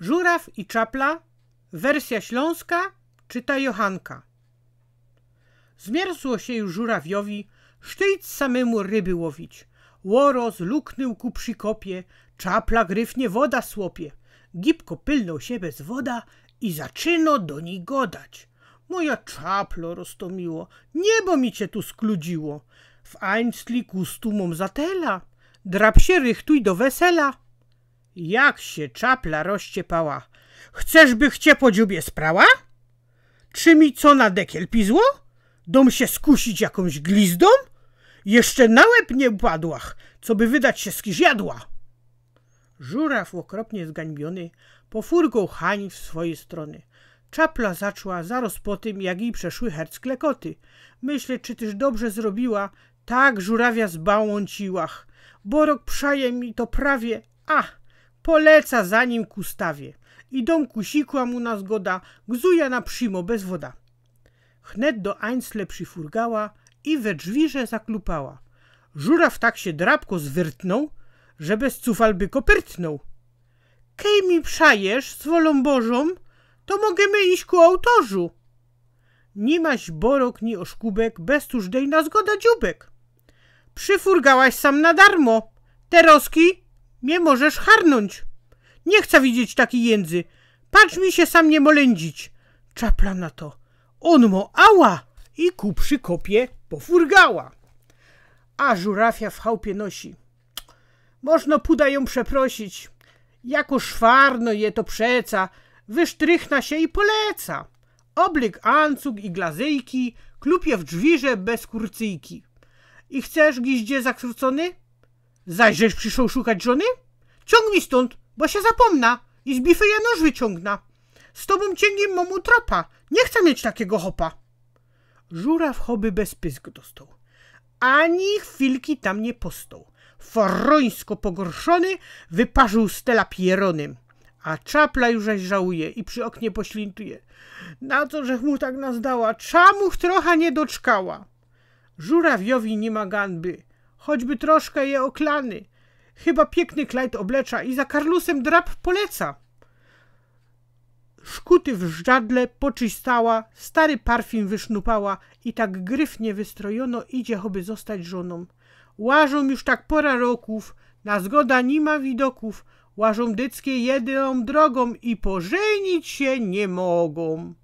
Żuraw i Czapla, wersja śląska, czyta Johanka. Zmierzło się już żurawiowi, sztyjc samemu ryby łowić. Łoros luknął ku przykopie, czapla gryfnie woda słopie. Gipko pylnął się bez woda i zaczyno do niej godać. Moja czaplo roztomiło, niebo mi cię tu skludziło. W Einstli kustumom zatela, drap się rychtuj do wesela. Jak się czapla rozciepała. Chcesz, by chcie po dziubie sprała? Czy mi co na dekiel pizło? Dom się skusić jakąś glizdą? Jeszcze na łeb nie upadłach, co by wydać się skiż jadła. Żuraw okropnie zgańbiony furgą hań w swojej strony. Czapla zaczła zaraz po tym, jak jej przeszły herc klekoty. Myślę, czy też dobrze zrobiła, tak żurawia zbałąciłach. Borok przaje mi to prawie, a Poleca za nim I dom kusikła mu na zgoda, gzuja na przymo bez woda. Chnet do Ainzle przyfurgała i we drzwiże zaklupała. Żuraw tak się drabko zwyrtnął, że bez cufalby kopyrtnął. Kej mi przajesz z wolą Bożą, to mogemy iść ku autorzu. Nimaś borok ni oszkubek, bez dej na zgoda dziubek. Przyfurgałaś sam na darmo. Te roski nie możesz harnąć. Nie chcę widzieć takiej jędzy. Patrz mi się sam nie molędzić. Czapla na to. On mo ała i ku przykopie pofurgała. A żurafia w chałupie nosi. Można puda ją przeprosić. Jako szwarno je to przeca, wysztrychna się i poleca. Oblik, ancug i glazyjki, klupie w drzwirze bez kurcyjki. I chcesz, giździe zakrucony? Zaś żeś przyszedł szukać żony? Ciągnij stąd, bo się zapomna i z bify ja nóż wyciągna. Z tobą cięgiem momu tropa, nie chcę mieć takiego hopa. Żuraw choby bez pysk dostał. Ani chwilki tam nie postał. Farońsko pogorszony wyparzył stela pieronym. A czapla już żałuje i przy oknie poślintuje. Na co żech mu tak nazdała? Czamuch trochę nie doczkała. Żurawiowi nie ma ganby choćby troszkę je oklany. Chyba piękny Klejt oblecza i za Karlusem drab poleca. Szkuty w żadle poczystała, stary parfim wysznupała i tak gryfnie wystrojono idzie, choby zostać żoną. Łażą już tak pora roków, na zgoda nie ma widoków, łażą dyckie jedyną drogą i pożenić się nie mogą.